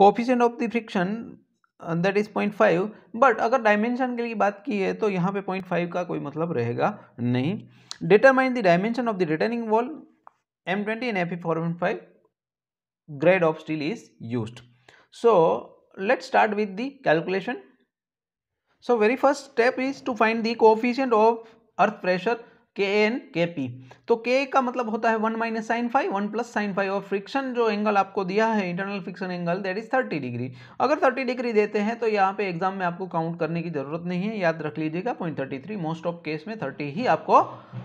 coefficient of the friction that is point five but अगर dimension के लिए बात की है तो यहाँ पे पॉइंट फाइव का कोई मतलब रहेगा नहीं determine the dimension of the retaining wall M twenty and F four point five grade of steel is use so let start with the calculation so very first step is to find the coefficient of earth pressure K N K P तो K का मतलब होता है one minus sine five one plus sine five और friction जो angle आपको दिया है internal friction angle that is thirty degree अगर थर्टी डिग्री देते हैं तो यहाँ पे एग्जाम में आपको काउंट करने की जरूरत नहीं है याद रख लीजिएगा point thirty three most of case में थर्टी ही आपको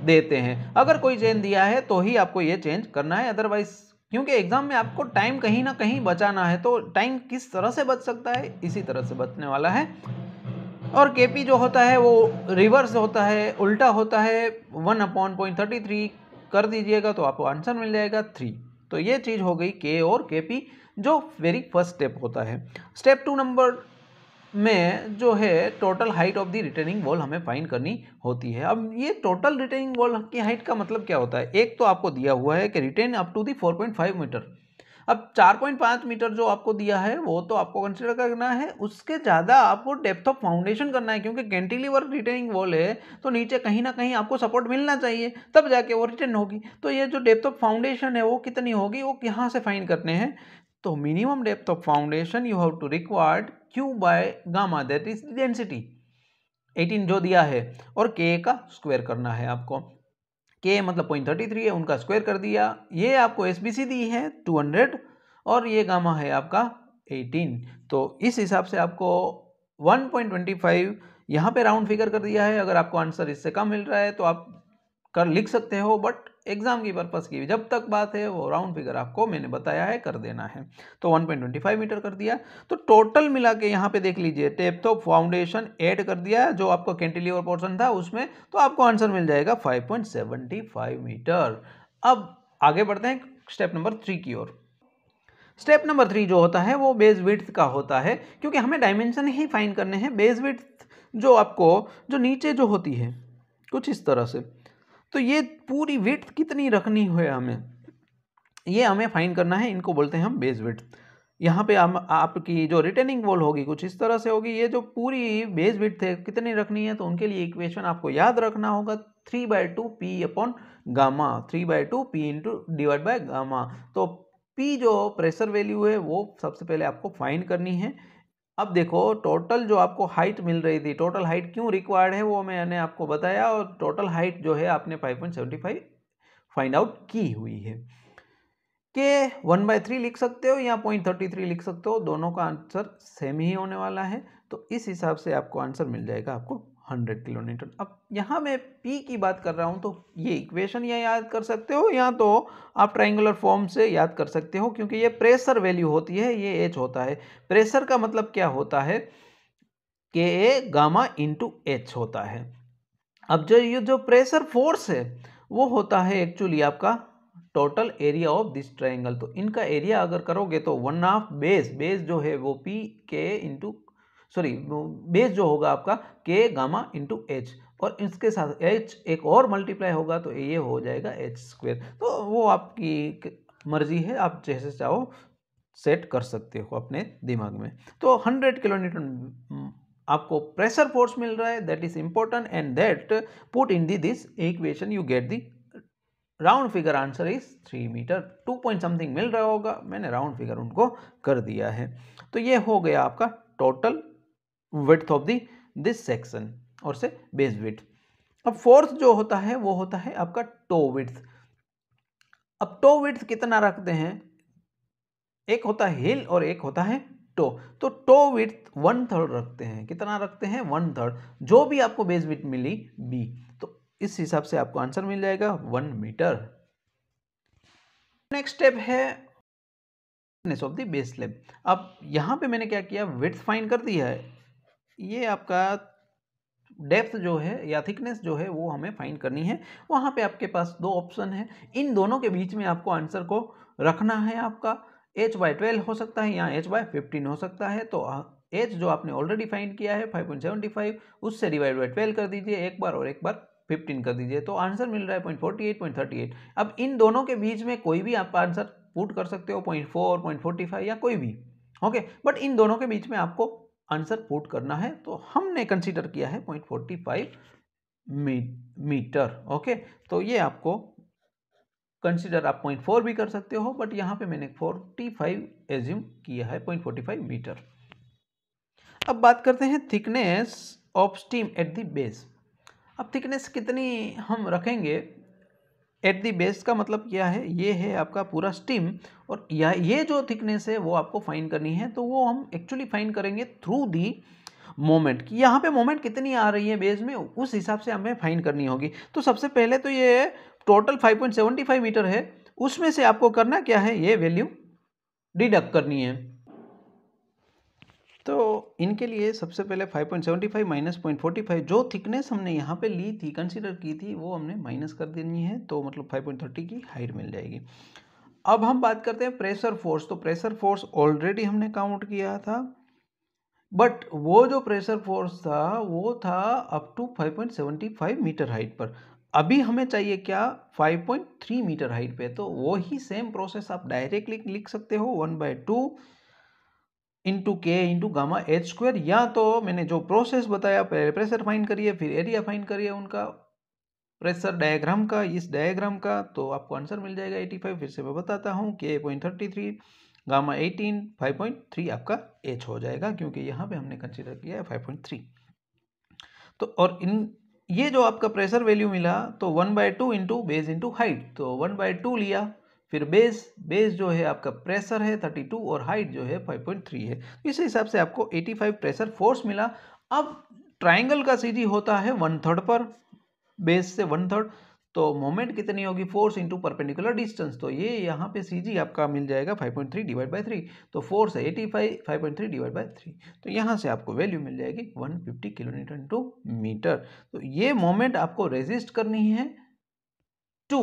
देते हैं अगर कोई चेंज दिया है तो ही आपको ये चेंज करना है अदरवाइज क्योंकि एग्जाम में आपको टाइम कहीं ना कहीं बचाना है तो टाइम किस तरह से बच सकता है इसी तरह से बचने वाला है और के पी जो होता है वो रिवर्स होता है उल्टा होता है one upon point thirty three कर दीजिएगा तो आपको आंसर मिल जाएगा थ्री तो ये चीज़ हो गई के और के पी जो वेरी फर्स्ट स्टेप होता है स्टेप टू नंबर में जो है total height of the retaining wall हमें फाइंड करनी होती है अब ये टोटल रिटर्निंग वॉल की हाइट का मतलब क्या होता है एक तो आपको दिया हुआ है कि return up to the 4.5 metre अब 4.5 मीटर जो आपको दिया है वो तो आपको कंसिडर करना है उसके ज़्यादा आपको डेप्थ ऑफ फाउंडेशन करना है क्योंकि कैंटिलीवर रिटेनिंग वॉल है तो नीचे कहीं ना कहीं आपको सपोर्ट मिलना चाहिए तब जाके वो रिटर्न होगी तो ये जो डेप्थ ऑफ फाउंडेशन है वो कितनी होगी वो यहाँ से फाइन करने हैं तो minimum depth of foundation you have to required Q by gamma that is density 18 जो दिया है और के का स्क्वायर करना है आपको के मतलब पॉइंट थर्टी थ्री है उनका स्क्वायर कर दिया ये आपको एस बी सी दी है टू हंड्रेड और ये गामा है आपका एटीन तो इस हिसाब से आपको वन पॉइंट ट्वेंटी फाइव यहाँ पर राउंड फिगर कर दिया है अगर आपको आंसर इससे कम मिल रहा है तो आप कर लिख सकते हो बट एग्जाम की पर्पज़ की जब तक बात है वो राउंड फिगर आपको मैंने बताया है कर देना है तो 1.25 मीटर कर दिया तो टोटल मिला के यहाँ पे देख लीजिए टेप तो फाउंडेशन एड कर दिया जो आपका कैंटिलीवर पोर्सन था उसमें तो आपको आंसर मिल जाएगा 5.75 मीटर अब आगे बढ़ते हैं स्टेप नंबर थ्री की ओर स्टेप नंबर थ्री जो होता है वो बेस विथ का होता है क्योंकि हमें डायमेंशन ही फाइन करने हैं बेस विथ जो आपको जो नीचे जो होती है कुछ इस तरह से तो ये पूरी विथ कितनी रखनी है हमें ये हमें फाइन करना है इनको बोलते हैं हम बेस विथ यहाँ पे हम आपकी जो रिटर्निंग वॉल होगी कुछ इस तरह से होगी ये जो पूरी बेस विथ है कितनी रखनी है तो उनके लिए इक्वेशन आपको याद रखना होगा three by two P upon gamma three by two P into divide by gamma तो पी जो प्रेशर वैल्यू है वो सबसे पहले आपको फाइंड करनी है अब देखो टोटल जो आपको हाइट मिल रही थी टोटल हाइट क्यों रिक्वायर्ड है वो मैंने आपको बताया और टोटल हाइट जो है आपने 5.75 फाइंड आउट की हुई है के वन बाय थ्री लिख सकते हो या पॉइंट थर्टी थ्री लिख सकते हो दोनों का आंसर सेम ही होने वाला है तो इस हिसाब से आपको आंसर मिल जाएगा आपको हंड्रेड किलो न्यूटन अब यहाँ मैं पी की बात कर रहा हूँ तो ये इक्वेशन या याद कर सकते हो या तो आप ट्राइंगुलर फॉर्म से याद कर सकते हो क्योंकि ये प्रेशर वैल्यू होती है ये एच होता है प्रेशर का मतलब क्या होता है के ए गामा इंटू एच होता है अब जो ये जो प्रेशर फोर्स है वो होता है एक्चुअली आपका total area of this triangle तो इनका एरिया अगर करोगे तो वन ऑफ बेस बेस जो है वो पी के इंटू सॉरी बेस जो होगा आपका के गामा इंटू एच और इसके साथ एच एक और मल्टीप्लाई होगा तो ये हो जाएगा एच स्क्वेयर तो वो आपकी मर्जी है आप जैसे चाहो सेट कर सकते हो अपने दिमाग में तो हंड्रेड किलोमीटर आपको प्रेशर फोर्स मिल रहा है that is important and that put in the this equation you get the round figure answer is three metre two point something मिल रहा होगा मैंने राउंड फिगर उनको कर दिया है तो ये हो गया आपका total width of the this section और से बेस विथ अब फोर्थ जो होता है वो होता है आपका टो विथ अब टो विथ कितना रखते हैं एक होता है हिल और एक होता है टो तो टो विथ वन थर्ड रखते हैं कितना रखते हैं वन थर्ड जो भी आपको बेस विथ मिली बी तो इस हिसाब से आपको आंसर मिल जाएगा वन मीटर नेक्स्ट स्टेप है ऑफ द बेस अब यहां पे मैंने क्या किया विथ फाइन कर दिया है ये आपका डेप्थ जो है या थिकनेस जो है वो हमें फाइंड करनी है वहाँ पे आपके पास दो ऑप्शन है इन दोनों के बीच में आपको आंसर को रखना है आपका एच बाई ट्वेल्व हो सकता है या एच बाई फिफ्टीन हो सकता है तो एच जो आपने ऑलरेडी फाइंड किया है 5.75 उससे डिवाइड बाई ट्वेल्व कर दीजिए एक बार और एक बार 15 कर दीजिए तो आंसर मिल रहा है थर्टी एट अब इन दोनों के बीच में कोई भी आप आंसर पुट कर सकते हो फोर्टी फाइव या कोई भी ओके बट इन दोनों के बीच में आपको आंसर पुट करना है तो हमने कंसीडर किया है point forty five metre okay तो ये आपको कंसीडर आप पॉइंट फोर भी कर सकते हो बट यहाँ पे मैंने फोर्टी फाइव एज्यूम किया है पॉइंट फोर्टी फाइव मीटर अब बात करते हैं thickness of stem at the base अब थिकनेस कितनी हम रखेंगे एट दी बेस का मतलब क्या है ये है आपका पूरा स्टीम और या ये जो थिकनेस है वो आपको फाइन करनी है तो वो हम एक्चुअली फाइन करेंगे थ्रू दी मोमेंट कि यहाँ पे मोमेंट कितनी आ रही है बेस में उस हिसाब से हमें फाइन करनी होगी तो सबसे पहले तो ये टोटल 5.75 मीटर है उसमें से आपको करना क्या है ये वैल्यू डिडक्ट करनी है तो इनके लिए सबसे पहले 5.75 माइनस पॉइंट फोर्टी फाइव जो थिकनेस हमने यहाँ पे ली थी कंसीडर की थी वो हमने माइनस कर देनी है तो मतलब 5.30 की हाइट मिल जाएगी अब हम बात करते हैं प्रेशर फोर्स तो प्रेशर फोर्स ऑलरेडी हमने काउंट किया था बट वो जो प्रेशर फोर्स था वो था अप टू 5.75 मीटर हाइट पर अभी हमें चाहिए क्या 5.3 मीटर हाइट पे तो वो ही सेम प्रोसेस आप डायरेक्टली लिख सकते हो one by two into K into gamma H square या तो मैंने जो प्रोसेस बताया पहले प्रेशर फाइंड करिए फिर एरिया फाइंड करिए उनका प्रेशर डायग्राम का इस डायग्राम का तो आपको आंसर मिल जाएगा एटी फाइव फिर से मैं बताता हूँ K point thirty three gamma eighteen five point three आपका एच हो जाएगा क्योंकि यहाँ पे हमने कंसिडर किया है फाइव पॉइंट थ्री तो और इन ये जो आपका प्रेशर वैल्यू मिला तो one by two into base into height तो वन बाय टू लिया फिर बेस बेस जो है आपका प्रेशर है 32 और हाइट जो है 5.3 है तो इस हिसाब से आपको 85 प्रेशर फोर्स मिला अब ट्राइंगल का जी होता है वन थर्ड पर बेस से वन थर्ड तो मोमेंट कितनी होगी फोर्स इंटू परपेंडिकुलर डिस्टेंस तो ये यहाँ पे सी आपका मिल जाएगा 5.3 डिवाइड बाय थ्री तो फोर्स है 85 5.3 डिवाइड बाय थ्री तो यहाँ से आपको वैल्यू मिल जाएगी 150 किलोमीटर इंटू मीटर तो ये मोमेंट आपको रेजिस्ट करनी है टू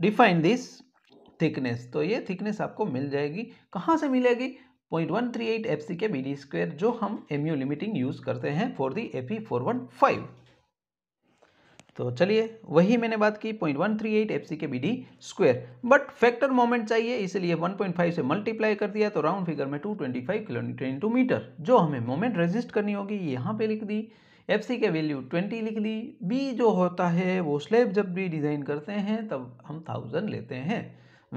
डिफाइन दिस थिकनेस तो ये थिकनेस आपको मिल जाएगी कहाँ से मिलेगी point one three eight F C K B D square जो हम एम यू लिमिटिंग यूज़ करते हैं for the F E four one five तो चलिए वही मैंने बात की point one three eight F C K B D square but factor moment चाहिए इसलिए वन पॉइंट फाइव से मल्टीप्लाई कर दिया तो राउंड फिगर में two twenty five kilometre into metre जो हमें मोमेंट रजिस्ट करनी होगी यहाँ पे लिख दी एफ सी के वैल्यू ट्वेंटी लिख ली बी जो होता है वो स्लेब जब भी डिज़ाइन करते हैं तब हम थाउजेंड लेते हैं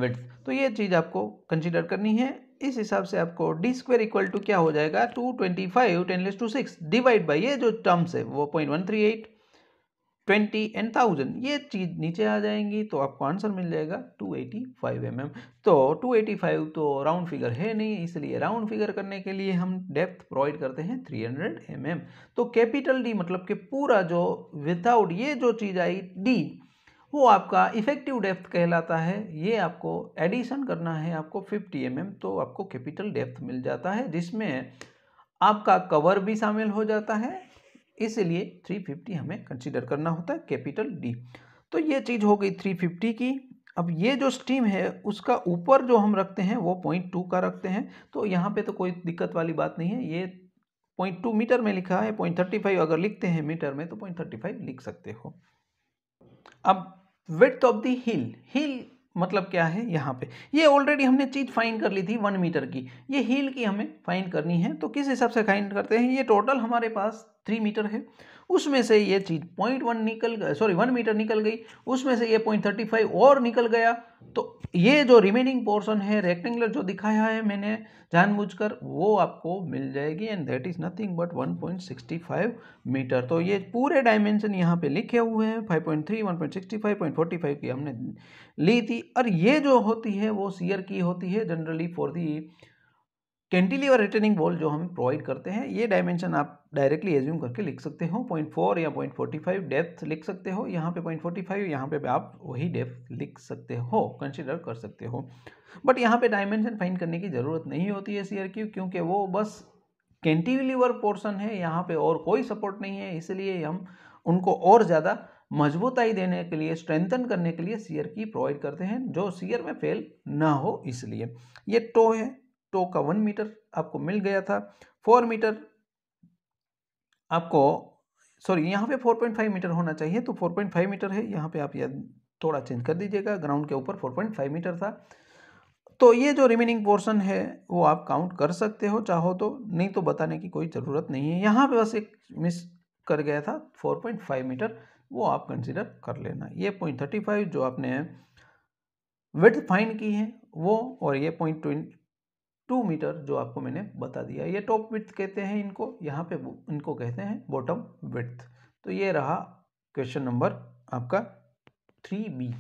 विथ तो ये चीज़ आपको कंसिडर करनी है इस हिसाब से आपको डी स्क्वेयर इक्वल टू क्या हो जाएगा two twenty five ten raise to six divide by ये जो टर्म्स है वो point one three eight twenty and thousand ये चीज़ नीचे आ जाएंगी तो आपको आंसर मिल जाएगा two eighty five M M तो टू एटी फाइव तो राउंड फिगर है नहीं इसलिए राउंड फिगर करने के लिए हम डेप्थ प्रोवाइड करते हैं थ्री हंड्रेड एम एम तो कैपिटल डी मतलब कि पूरा जो विदाउट ये जो चीज़ आई डी वो आपका इफेक्टिव डेप्थ कहलाता है ये आपको एडिशन करना है आपको फिफ्टी एम एम तो आपको कैपिटल डेप्थ मिल जाता है जिसमें आपका कवर भी शामिल हो जाता है इसलिए 350 हमें कंसीडर करना होता है कैपिटल डी तो ये चीज़ हो गई 350 की अब ये जो स्टीम है उसका ऊपर जो हम रखते हैं वो पॉइंट टू का रखते हैं तो यहाँ पे तो कोई दिक्कत वाली बात नहीं है ये पॉइंट टू मीटर में लिखा है पॉइंट थर्टी फाइव अगर लिखते हैं मीटर में तो पॉइंट थर्टी फाइव लिख सकते हो अब वेथ ऑफ दी हिल हिल मतलब क्या है यहाँ पे ये ऑलरेडी हमने चीज़ फाइन कर ली थी वन मीटर की ये हिल की हमें फाइन करनी है तो किस हिसाब से फाइन करते हैं ये टोटल हमारे पास थ्री मीटर है उसमें से ये चीज़ पॉइंट वन निकल सॉरी वन मीटर निकल गई उसमें से ये पॉइंट थर्टी फाइव और निकल गया तो ये जो रिमेनिंग पोर्शन है रेक्टेंगुलर जो दिखाया है मैंने जानबूझकर वो आपको मिल जाएगी and that is nothing but one point sixty five metre तो ये पूरे डायमेंशन यहाँ पे लिखे हुए हैं five point three one point sixty five point forty five की हमने ली थी और ये जो होती है वो सीयर की होती है generally for the cantilever returning ball जो हम प्रोवाइड करते हैं ये डायमेंशन आप डायरेक्टली एज्यूम करके लिख सकते हो पॉइंट फोर या पॉइंट फोर्टी फाइव डेप्थ लिख सकते हो यहाँ पे पॉइंट फोर्टी फाइव यहाँ पे आप वही डेप्थ लिख सकते हो कंसिडर कर सकते हो बट यहाँ पे डायमेंशन फाइन करने की ज़रूरत नहीं होती है सीयर की क्योंकि वो बस कैंटिलीवर पोर्सन है यहाँ पे और कोई सपोर्ट नहीं है इसलिए हम उनको और ज़्यादा मजबूताई देने के लिए स्ट्रेंथन करने के लिए सीयर की प्रोवाइड करते हैं जो सीयर में फेल ना हो इसलिए ये टो तो है टो का वन मीटर आपको मिल गया था फोर मीटर आपको सॉरी यहाँ पे फोर पॉइंट फाइव मीटर होना चाहिए तो फोर पॉइंट फाइव मीटर है यहाँ पे आप यह थोड़ा चेंज कर दीजिएगा ग्राउंड के ऊपर फोर पॉइंट फाइव मीटर था तो ये जो रिमेनिंग पोर्सन है वो आप काउंट कर सकते हो चाहो तो नहीं तो बताने की कोई ज़रूरत नहीं है यहाँ पे बस एक मिस कर गया था फोर पॉइंट फाइव मीटर वो आप कंसिडर कर लेना ये पॉइंट थर्टी फाइव जो आपने विथ फाइन की है वो और ये पॉइंट टू मीटर जो आपको मैंने बता दिया ये टॉप विथ कहते हैं इनको यहाँ पे इनको कहते हैं बॉटम विथ तो ये रहा क्वेश्चन नंबर आपका थ्री बी